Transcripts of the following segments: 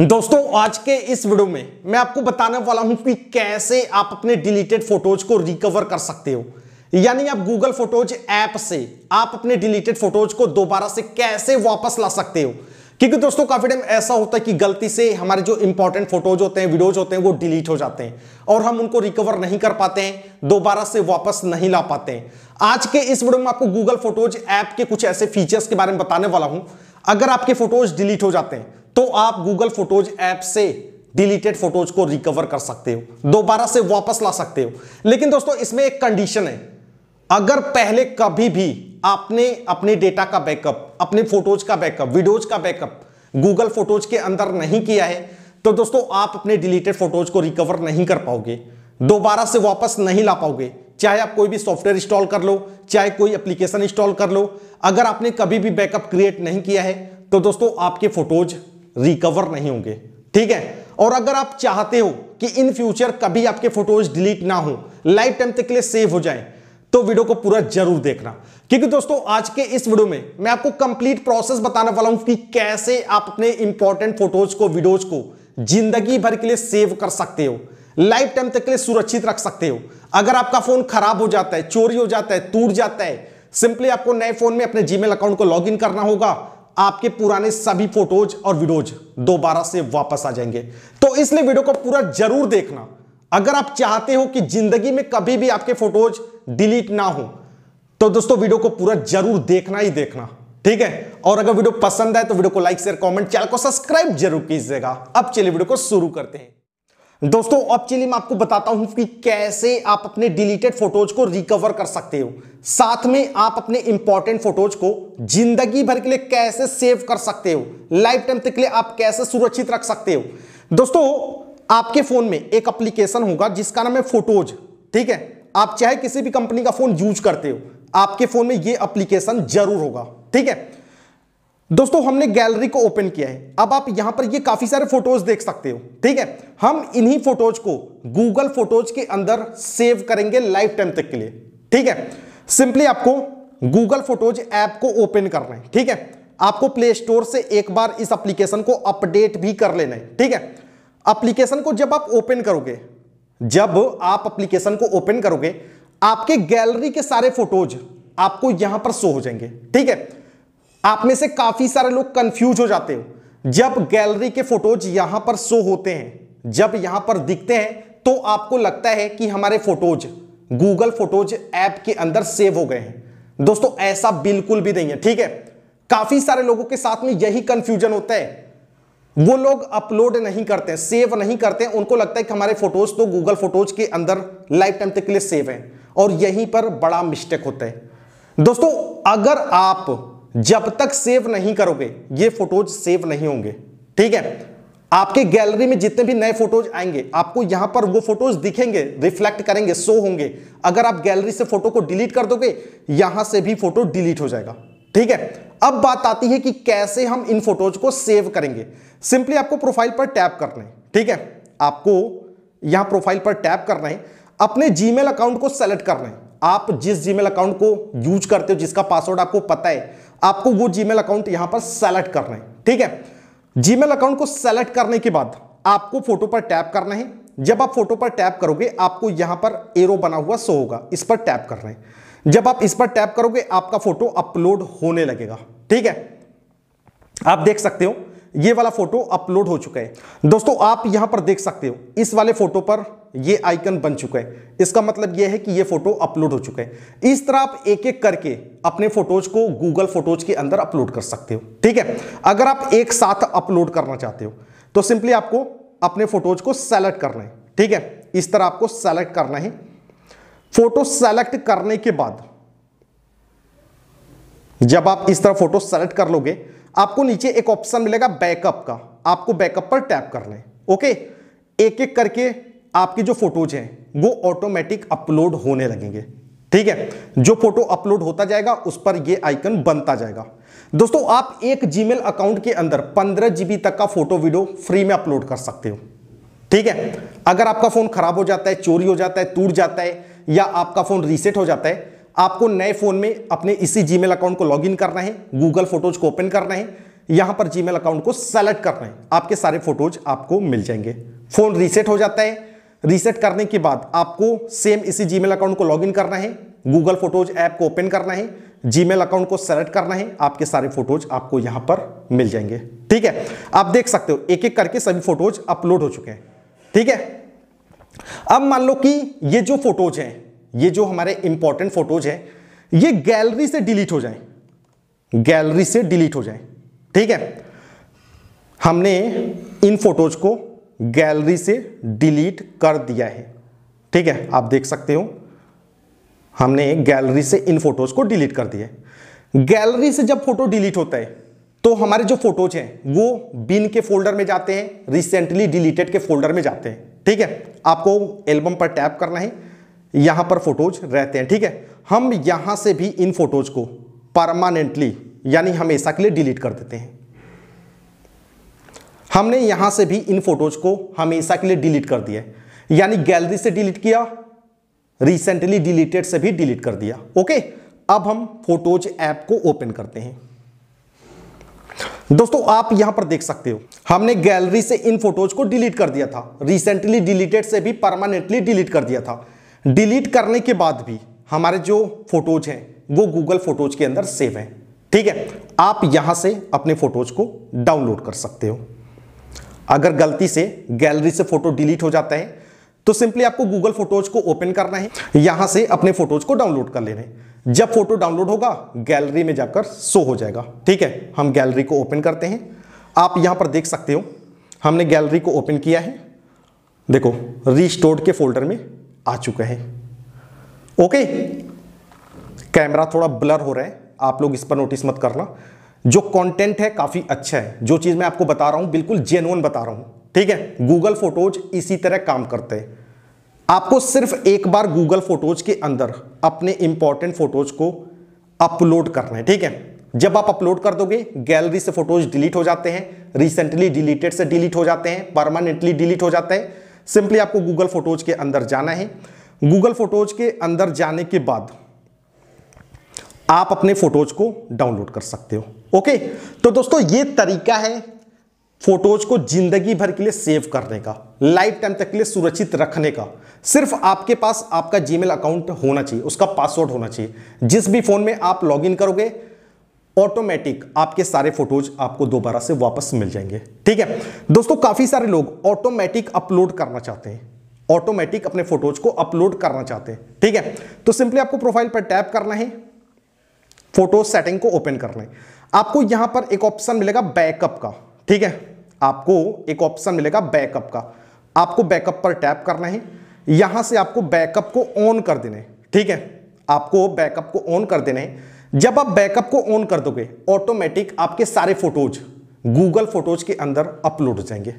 दोस्तों आज के इस वीडियो में मैं आपको बताने वाला हूं कि कैसे आप अपने डिलीटेड फोटोज को रिकवर कर सकते हो यानी आप गूगल फोटोज ऐप से आप अपने डिलीटेड फोटोज को दोबारा से कैसे वापस ला सकते हो क्योंकि दोस्तों काफी टाइम ऐसा होता है कि गलती से हमारे जो इंपॉर्टेंट फोटोज होते हैं वीडियोज होते हैं वो डिलीट हो जाते हैं और हम उनको रिकवर नहीं कर पाते हैं दोबारा से वापस नहीं ला पाते हैं आज के इस वीडियो में आपको गूगल फोटोज ऐप के कुछ ऐसे फीचर्स के बारे में बताने वाला हूं अगर आपके फोटोज डिलीट हो जाते हैं तो आप गूगल फोटोज ऐप से डिलीटेड फोटोज को रिकवर कर सकते हो दोबारा से वापस ला सकते हो लेकिन दोस्तों इसमें एक कंडीशन है अगर पहले कभी भी आपने अपने डेटा का बैकअप अपने फोटोज का बैकअप वीडियोज का बैकअप गूगल फोटोज के अंदर नहीं किया है तो दोस्तों आप अपने डिलीटेड फोटोज को रिकवर नहीं कर पाओगे दोबारा से वापस नहीं ला पाओगे चाहे आप कोई भी सॉफ्टवेयर इंस्टॉल कर लो चाहे कोई एप्लीकेशन इंस्टॉल कर लो अगर आपने कभी भी बैकअप क्रिएट नहीं किया है तो दोस्तों आपके फोटोज रिकवर नहीं होंगे ठीक है और अगर आप चाहते हो कि इन फ्यूचर कभी आपके फोटोज डिलीट ना हो लाइफ टाइम तक के लिए सेव हो जाए तो वीडियो को पूरा जरूर देखना क्योंकि दोस्तों आज के इस वीडियो में मैं आपको कंप्लीट प्रोसेस बताने वाला हूं कि कैसे आप अपने इंपॉर्टेंट फोटोज को वीडियोज को जिंदगी भर के लिए सेव कर सकते हो लाइफ टाइम तक के लिए सुरक्षित रख सकते हो अगर आपका फोन खराब हो जाता है चोरी हो जाता है टूट जाता है सिंपली आपको नए फोन में अपने जीमेल अकाउंट को लॉग इन करना होगा आपके पुराने सभी फोटोज और वीडियोज दोबारा से वापस आ जाएंगे तो इसलिए वीडियो को पूरा जरूर देखना अगर आप चाहते हो कि जिंदगी में कभी भी आपके फोटोज डिलीट ना हो तो दोस्तों वीडियो को पूरा जरूर देखना ही देखना ठीक है और अगर वीडियो पसंद आए तो वीडियो को लाइक शेयर कमेंट चैनल को सब्सक्राइब जरूर कीजिएगा अब चलिए वीडियो को शुरू करते हैं दोस्तों अब चलिए मैं आपको बताता हूं कि कैसे आप अपने डिलीटेड फोटोज को रिकवर कर सकते हो साथ में आप अपने इंपॉर्टेंट फोटोज को जिंदगी भर के लिए कैसे सेव कर सकते हो लाइफ टाइम तक के लिए आप कैसे सुरक्षित रख सकते हो दोस्तों आपके फोन में एक एप्लीकेशन होगा जिसका नाम है फोटोज ठीक है आप चाहे किसी भी कंपनी का फोन यूज करते हो आपके फोन में यह अप्लीकेशन जरूर होगा ठीक है दोस्तों हमने गैलरी को ओपन किया है अब आप यहां पर ये काफी सारे फोटोज देख सकते हो ठीक है हम इन्हीं फोटोज को गूगल फोटोज के अंदर सेव करेंगे लाइफ टाइम तक के लिए ठीक है सिंपली आपको गूगल फोटोज ऐप को ओपन करना है ठीक है आपको प्ले स्टोर से एक बार इस एप्लीकेशन को अपडेट भी कर लेना है ठीक है एप्लीकेशन को जब आप ओपन करोगे जब आप एप्लीकेशन को ओपन करोगे आपके गैलरी के सारे फोटोज आपको यहां पर शो हो जाएंगे ठीक है आप में से काफी सारे लोग कंफ्यूज हो जाते हो जब गैलरी के फोटोज यहां पर शो होते हैं जब यहां पर दिखते हैं तो आपको लगता है कि हमारे फोटोज गूगल फोटोज ऐप के अंदर सेव हो गए हैं दोस्तों ऐसा बिल्कुल भी नहीं है ठीक है काफी सारे लोगों के साथ में यही कंफ्यूजन होता है वो लोग अपलोड नहीं करते सेव नहीं करते उनको लगता है कि हमारे फोटोज तो गूगल फोटोज के अंदर लाइफ टाइम तक के लिए सेव है और यहीं पर बड़ा मिस्टेक होता है दोस्तों अगर आप जब तक सेव नहीं करोगे ये फोटोज सेव नहीं होंगे ठीक है आपके गैलरी में जितने भी नए फोटोज आएंगे आपको यहां पर वो फोटोज दिखेंगे रिफ्लेक्ट करेंगे शो होंगे अगर आप गैलरी से फोटो को डिलीट कर दोगे यहां से भी फोटो डिलीट हो जाएगा ठीक है अब बात आती है कि कैसे हम इन फोटोज को सेव करेंगे सिंपली आपको प्रोफाइल पर टैप करना है ठीक है आपको यहां प्रोफाइल पर टैप करना है अपने जीमेल अकाउंट को सेलेक्ट करना है आप जिस जीमेल अकाउंट को यूज करते हो जिसका पासवर्ड आपको पता है आपको वो जीमेल अकाउंट यहां पर सेलेक्ट करना है ठीक है जीमेल अकाउंट को सेलेक्ट करने के बाद आपको फोटो पर टैप करना है जब आप फोटो पर टैप करोगे आपको यहां पर एरो बना हुआ सो होगा इस पर टैप करना है जब आप इस पर टैप करोगे आपका फोटो अपलोड होने लगेगा ठीक है आप देख सकते हो ये वाला फोटो अपलोड हो चुका है दोस्तों आप यहां पर देख सकते हो इस वाले फोटो पर ये आइकन बन चुका है इसका मतलब यह है कि ये फोटो अपलोड हो चुका है इस तरह आप एक एक करके अपने फोटोज को गूगल फोटोज के अंदर अपलोड कर सकते हो ठीक है अगर आप एक साथ अपलोड करना चाहते हो तो सिंपली आपको अपने फोटोज को सेलेक्ट करना है ठीक है इस तरह आपको सेलेक्ट करना है फोटो सेलेक्ट करने के बाद जब आप इस तरह फोटो सेलेक्ट कर लोगे आपको नीचे एक ऑप्शन मिलेगा बैकअप का आपको बैकअप पर टैप करना है ओके एक एक करके आपके जो फोटोज हैं वो ऑटोमेटिक अपलोड होने लगेंगे ठीक है जो फोटो अपलोड होता जाएगा उस पर ये आइकन बनता जाएगा दोस्तों आप एक जीमेल अकाउंट के अंदर पंद्रह जीबी तक का फोटो वीडियो फ्री में अपलोड कर सकते हो ठीक है अगर आपका फोन खराब हो जाता है चोरी हो जाता है टूट जाता है या आपका फोन रीसेट हो जाता है आपको नए फोन में अपने इसी जीमेल अकाउंट को लॉगिन करना है गूगल फोटोज को ओपन करना है यहां पर जीमेल अकाउंट को सेलेक्ट करना है आपके सारे फोटोज आपको मिल जाएंगे फोन रीसेट हो जाता है रीसेट करने के बाद आपको सेम इसी जीमेल अकाउंट को लॉगिन करना है गूगल फोटोज ऐप को ओपन करना है जीमेल अकाउंट को सेलेक्ट करना है आपके सारे फोटोज आपको यहां पर मिल जाएंगे ठीक है आप देख सकते हो एक एक करके सभी फोटोज अपलोड हो चुके हैं ठीक है अब मान लो कि ये जो फोटोज हैं ये जो हमारे इंपॉर्टेंट फोटोज हैं ये गैलरी से डिलीट हो जाए गैलरी से डिलीट हो जाए ठीक है हमने इन फोटोज को गैलरी से डिलीट कर दिया है ठीक है आप देख सकते हो हमने गैलरी से इन फोटोज़ को डिलीट कर दिया है गैलरी से जब फोटो डिलीट होता है तो हमारे जो फोटोज हैं वो बिन के फोल्डर में जाते हैं रिसेंटली डिलीटेड के फोल्डर में जाते हैं ठीक है आपको एल्बम पर टैप करना है यहाँ पर फोटोज रहते हैं ठीक है हम यहाँ से भी इन फोटोज को परमानेंटली यानी हमेशा के लिए डिलीट कर देते हैं हमने यहाँ से भी इन फोटोज को हमेशा के लिए डिलीट कर दिया यानी गैलरी से डिलीट किया रिसेंटली डिलीटेड से भी डिलीट कर दिया ओके अब हम फोटोज ऐप को ओपन करते हैं दोस्तों आप यहां पर देख सकते हो हमने गैलरी से इन फोटोज को डिलीट कर दिया था रिसेंटली डिलीटेड से भी परमानेंटली डिलीट कर दिया था डिलीट करने के बाद भी हमारे जो फोटोज हैं वो गूगल फोटोज के अंदर सेव हैं ठीक है आप यहां से अपने फोटोज को डाउनलोड कर सकते हो अगर गलती से गैलरी से फोटो डिलीट हो जाता है तो सिंपली आपको गूगल फोटोज को ओपन करना है यहां से अपने फोटोज को डाउनलोड कर लेने जब फोटो डाउनलोड होगा गैलरी में जाकर शो हो जाएगा ठीक है हम गैलरी को ओपन करते हैं आप यहां पर देख सकते हो हमने गैलरी को ओपन किया है देखो रिस्टोर्ड के फोल्डर में आ चुका है ओके कैमरा थोड़ा ब्लर हो रहा है आप लोग इस पर नोटिस मत करना जो कंटेंट है काफ़ी अच्छा है जो चीज़ मैं आपको बता रहा हूँ बिल्कुल जेनुअन बता रहा हूं ठीक है गूगल फोटोज इसी तरह काम करते हैं आपको सिर्फ एक बार गूगल फोटोज के अंदर अपने इंपॉर्टेंट फोटोज को अपलोड करना है ठीक है जब आप अपलोड कर दोगे गैलरी से फोटोज डिलीट हो जाते हैं रिसेंटली डिलीटेड से डिलीट हो जाते हैं परमानेंटली डिलीट हो जाते हैं सिंपली आपको गूगल फोटोज के अंदर जाना है गूगल फोटोज के अंदर जाने के बाद आप अपने फोटोज को डाउनलोड कर सकते हो ओके तो दोस्तों ये तरीका है फोटोज को जिंदगी भर के लिए सेव करने का लाइफ टाइम तक के लिए सुरक्षित रखने का सिर्फ आपके पास आपका जीमेल अकाउंट होना चाहिए उसका पासवर्ड होना चाहिए जिस भी फोन में आप लॉगिन करोगे ऑटोमेटिक आपके सारे फोटोज आपको दोबारा से वापस मिल जाएंगे ठीक है दोस्तों काफी सारे लोग ऑटोमेटिक अपलोड करना चाहते हैं ऑटोमेटिक अपने फोटोज को अपलोड करना चाहते हैं ठीक है तो सिंपली आपको प्रोफाइल पर टैप करना है फोटो सेटिंग को ओपन करना है आपको यहां पर एक ऑप्शन मिलेगा बैकअप का ठीक है आपको एक ऑप्शन मिलेगा बैकअप का आपको बैकअप पर टैप करना है यहां से आपको बैकअप को ऑन कर देना है ठीक है आपको बैकअप को ऑन कर देना है जब आप बैकअप को ऑन कर दोगे ऑटोमेटिक आपके सारे फोटोज गूगल फोटोज के अंदर अपलोड हो जाएंगे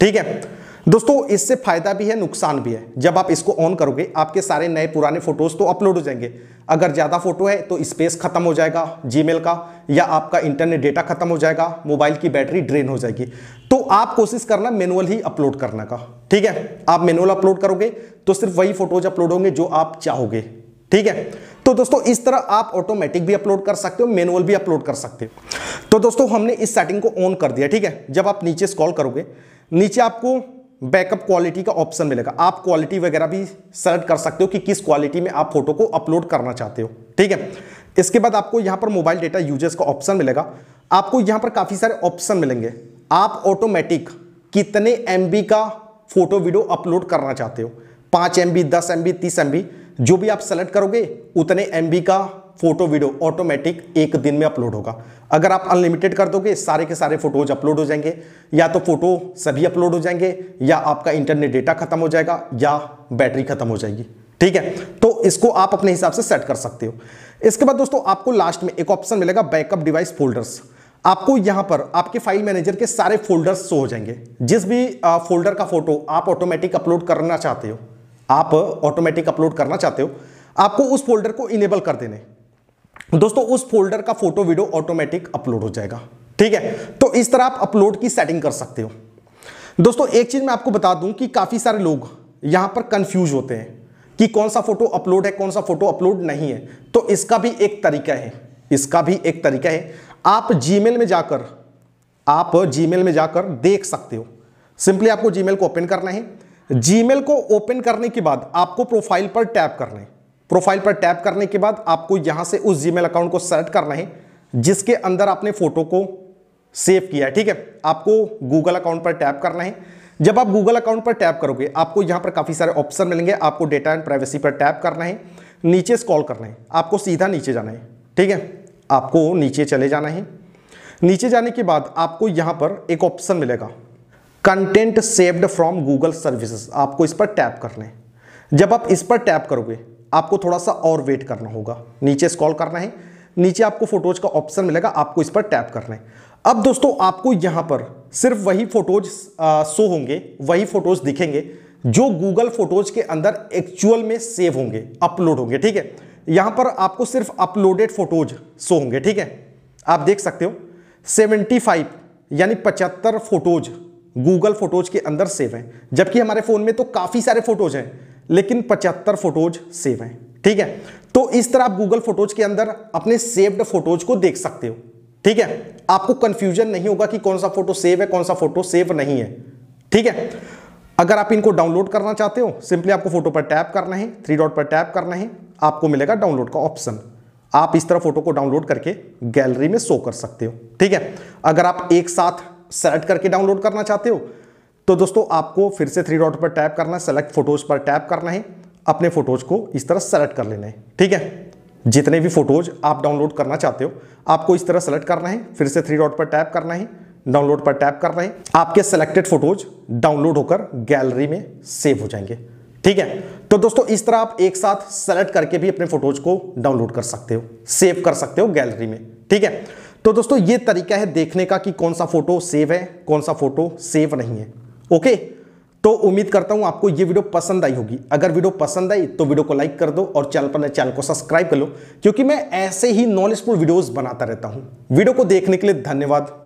ठीक है दोस्तों इससे फायदा भी है नुकसान भी है जब आप इसको ऑन करोगे आपके सारे नए पुराने फोटोज तो अपलोड हो जाएंगे अगर ज़्यादा फोटो है तो स्पेस खत्म हो जाएगा जीमेल का या आपका इंटरनेट डेटा खत्म हो जाएगा मोबाइल की बैटरी ड्रेन हो जाएगी तो आप कोशिश करना मैनुअल ही अपलोड करने का ठीक है आप मैनुअल अपलोड करोगे तो सिर्फ वही फोटोज अपलोड होंगे जो आप चाहोगे ठीक है तो दोस्तों इस तरह आप ऑटोमेटिक भी अपलोड कर सकते हो मैनुअल भी अपलोड कर सकते हो तो दोस्तों हमने इस सेटिंग को ऑन कर दिया ठीक है जब आप नीचे स्कॉल करोगे नीचे आपको बैकअप क्वालिटी का ऑप्शन मिलेगा आप क्वालिटी वगैरह भी सेलेक्ट कर सकते हो कि किस क्वालिटी में आप फोटो को अपलोड करना चाहते हो ठीक है इसके बाद आपको यहाँ पर मोबाइल डेटा यूजर्स का ऑप्शन मिलेगा आपको यहाँ पर काफ़ी सारे ऑप्शन मिलेंगे आप ऑटोमेटिक कितने एम का फोटो वीडियो अपलोड करना चाहते हो पाँच एम बी दस एम बी तीस एम बी जो भी आप सेलेक्ट करोगे उतने एम का फोटो वीडियो ऑटोमेटिक एक दिन में अपलोड होगा अगर आप अनलिमिटेड कर दोगे सारे के सारे फोटोज अपलोड हो जाएंगे या तो फोटो सभी अपलोड हो जाएंगे या आपका इंटरनेट डेटा खत्म हो जाएगा या बैटरी खत्म हो जाएगी ठीक है तो इसको आप अपने हिसाब से सेट कर सकते हो इसके बाद दोस्तों आपको लास्ट में एक ऑप्शन मिलेगा बैकअप डिवाइस फोल्डर्स आपको यहां पर आपके फाइल मैनेजर के सारे फोल्डर्स शो हो जाएंगे जिस भी फोल्डर का फोटो आप ऑटोमेटिक अपलोड करना चाहते हो आप ऑटोमेटिक अपलोड करना चाहते हो आपको उस फोल्डर को इनेबल कर देने दोस्तों उस फोल्डर का फोटो वीडियो ऑटोमेटिक अपलोड हो जाएगा ठीक है तो इस तरह आप अपलोड की सेटिंग कर सकते हो दोस्तों एक चीज मैं आपको बता दूं कि काफी सारे लोग यहां पर कंफ्यूज होते हैं कि कौन सा फोटो अपलोड है कौन सा फोटो अपलोड नहीं है तो इसका भी एक तरीका है इसका भी एक तरीका है आप जीमेल में जाकर आप जीमेल में जाकर देख सकते हो सिंपली आपको जीमेल को ओपन करना है जीमेल को ओपन करने के बाद आपको प्रोफाइल पर टैप करना है प्रोफाइल पर टैप करने के बाद आपको यहां से उस जीमेल अकाउंट को सेलेक्ट करना है जिसके अंदर आपने फोटो को सेव किया है ठीक है आपको गूगल अकाउंट पर टैप करना है जब आप गूगल अकाउंट पर टैप करोगे आपको यहाँ पर काफ़ी सारे ऑप्शन मिलेंगे आपको डेटा एंड प्राइवेसी पर टैप करना है नीचे स्कॉल करना है आपको सीधा नीचे जाना है ठीक है आपको नीचे चले जाना है नीचे जाने के बाद आपको यहाँ पर एक ऑप्शन मिलेगा content saved from Google services आपको इस पर टैप करना है जब आप इस पर टैप करोगे आपको थोड़ा सा और वेट करना होगा नीचे स्क्रॉल करना है नीचे आपको फोटोज का ऑप्शन मिलेगा आपको इस पर टैप करना है अब दोस्तों आपको यहां पर सिर्फ वही फोटोज शो होंगे वही फोटोज दिखेंगे जो गूगल फोटोज के अंदर एक्चुअल में सेव होंगे अपलोड होंगे ठीक है यहां पर आपको सिर्फ अपलोडेड फोटोज शो होंगे ठीक है आप देख सकते हो 75 यानी 75 फोटोज गूगल फोटोज के अंदर सेव हैं जबकि हमारे फ़ोन में तो काफ़ी सारे फोटोज हैं लेकिन पचहत्तर फोटोज सेव हैं ठीक है तो इस तरह आप गूगल फोटोज के अंदर अपने सेव्ड फोटोज को देख सकते हो ठीक है आपको कंफ्यूजन नहीं होगा कि कौन सा फोटो सेव है कौन सा फोटो सेव नहीं है ठीक है अगर आप इनको डाउनलोड करना चाहते हो सिंपली आपको फोटो पर टैप करना है थ्री डॉट पर टैप करना है आपको मिलेगा डाउनलोड का ऑप्शन आप इस तरह फोटो को डाउनलोड करके गैलरी में शो कर सकते हो ठीक है अगर आप एक साथ सेलेक्ट करके डाउनलोड करना चाहते हो तो दोस्तों आपको फिर से थ्री डॉट पर टैप करना है सेलेक्ट फोटोज पर टैप करना है अपने फोटोज को इस तरह सेलेक्ट कर लेना है ठीक है जितने भी फोटोज आप डाउनलोड करना चाहते हो आपको इस तरह सेलेक्ट करना है फिर से थ्री डॉट पर टैप करना है डाउनलोड पर टैप करना है आपके सेलेक्टेड फोटोज डाउनलोड होकर गैलरी में सेव हो जाएंगे ठीक है तो दोस्तों इस तरह आप एक साथ सेलेक्ट करके भी अपने फोटोज को डाउनलोड कर सकते हो सेव कर सकते हो गैलरी में ठीक है तो दोस्तों ये तरीका है देखने का कि कौन सा फोटो सेव है कौन सा फोटो सेव नहीं है ओके तो उम्मीद करता हूं आपको ये वीडियो पसंद आई होगी अगर वीडियो पसंद आई तो वीडियो को लाइक कर दो और चैनल पर चैनल को सब्सक्राइब कर लो क्योंकि मैं ऐसे ही नॉलेजफुल वीडियोस बनाता रहता हूं वीडियो को देखने के लिए धन्यवाद